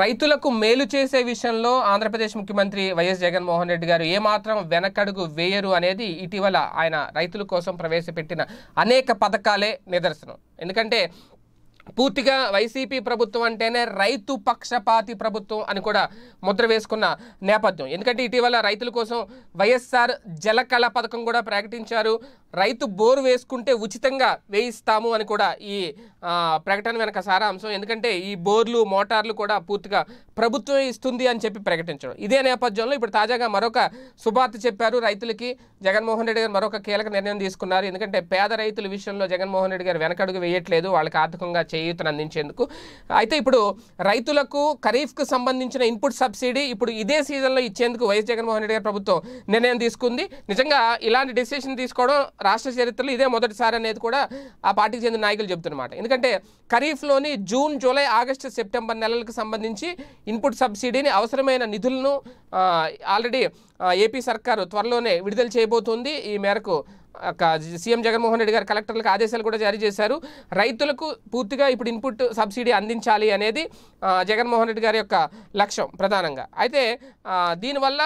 రైతులకు మేలు చేసే విషయంలో ఆంధ్రప్రదేశ్ ముఖ్యమంత్రి వైఎస్ జగన్మోహన్ రెడ్డి గారు ఏమాత్రం వెనకడుగు వేయరు అనేది ఇటీవల ఆయన రైతుల కోసం ప్రవేశపెట్టిన అనేక పథకాలే నిదర్శనం ఎందుకంటే పూర్తిగా వైసీపీ ప్రభుత్వం అంటేనే రైతు పక్షపాతి ప్రభుత్వం అని కూడా ముద్ర వేసుకున్న నేపథ్యం ఎందుకంటే ఇటీవల రైతుల కోసం వైఎస్ఆర్ జలకళ పథకం కూడా ప్రకటించారు రైతు బోరు వేసుకుంటే ఉచితంగా వేయిస్తాము అని కూడా ఈ ప్రకటన వెనక సారాంశం ఎందుకంటే ఈ బోర్లు మోటార్లు కూడా పూర్తిగా ప్రభుత్వం ఇస్తుంది అని చెప్పి ప్రకటించడం ఇదే నేపథ్యంలో ఇప్పుడు తాజాగా మరొక శుభార్త చెప్పారు రైతులకి జగన్మోహన్ రెడ్డి గారు మరొక కీలక నిర్ణయం తీసుకున్నారు ఎందుకంటే పేద రైతుల విషయంలో జగన్మోహన్ రెడ్డి గారు వెనకడుగు వేయట్లేదు వాళ్ళకి ఆర్థికంగా చేయూతను అందించేందుకు అయితే ఇప్పుడు రైతులకు ఖరీఫ్కు సంబంధించిన ఇన్పుట్ సబ్సిడీ ఇప్పుడు ఇదే సీజన్లో ఇచ్చేందుకు వైఎస్ జగన్మోహన్ రెడ్డి గారి ప్రభుత్వం నిర్ణయం తీసుకుంది నిజంగా ఇలాంటి డిసిషన్ తీసుకోవడం రాష్ట్ర చరిత్రలో ఇదే మొదటిసారి అనేది కూడా ఆ పార్టీకి చెందిన నాయకులు చెబుతున్నమాట ఎందుకంటే ఖరీఫ్లోని జూన్ జూలై ఆగస్టు సెప్టెంబర్ నెలలకు సంబంధించి ఇన్పుట్ సబ్సిడీని అవసరమైన నిధులను ఆల్రెడీ ఏపీ సర్కారు త్వరలోనే విడుదల చేయబోతోంది ఈ మేరకు సీఎం జగన్మోహన్ రెడ్డి గారు కలెక్టర్లకు ఆదేశాలు కూడా జారీ చేశారు రైతులకు పూర్తిగా ఇప్పుడు ఇన్పుట్ సబ్సిడీ అందించాలి అనేది జగన్మోహన్ రెడ్డి గారి యొక్క లక్ష్యం ప్రధానంగా అయితే దీనివల్ల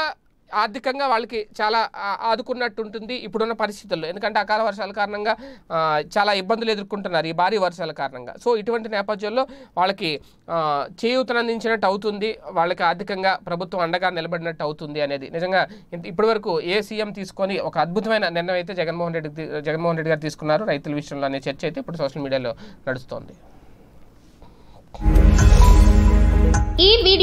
ఆర్థికంగా వాళ్ళకి చాలా ఆదుకున్నట్టు ఉంటుంది ఇప్పుడున్న పరిస్థితుల్లో ఎందుకంటే అకాల వర్షాల కారణంగా చాలా ఇబ్బందులు ఎదుర్కొంటున్నారు ఈ భారీ వర్షాల కారణంగా సో ఇటువంటి నేపథ్యంలో వాళ్ళకి చేయూతనందించినట్టు అవుతుంది వాళ్ళకి ఆర్థికంగా ప్రభుత్వం అండగా నిలబడినట్టు అవుతుంది అనేది నిజంగా ఇప్పటివరకు ఏ సీఎం తీసుకొని ఒక అద్భుతమైన నిర్ణయం అయితే జగన్మోహన్ రెడ్డి జగన్మోహన్ రెడ్డి గారు తీసుకున్నారు రైతుల విషయంలో అనే చర్చ అయితే ఇప్పుడు సోషల్ మీడియాలో నడుస్తోంది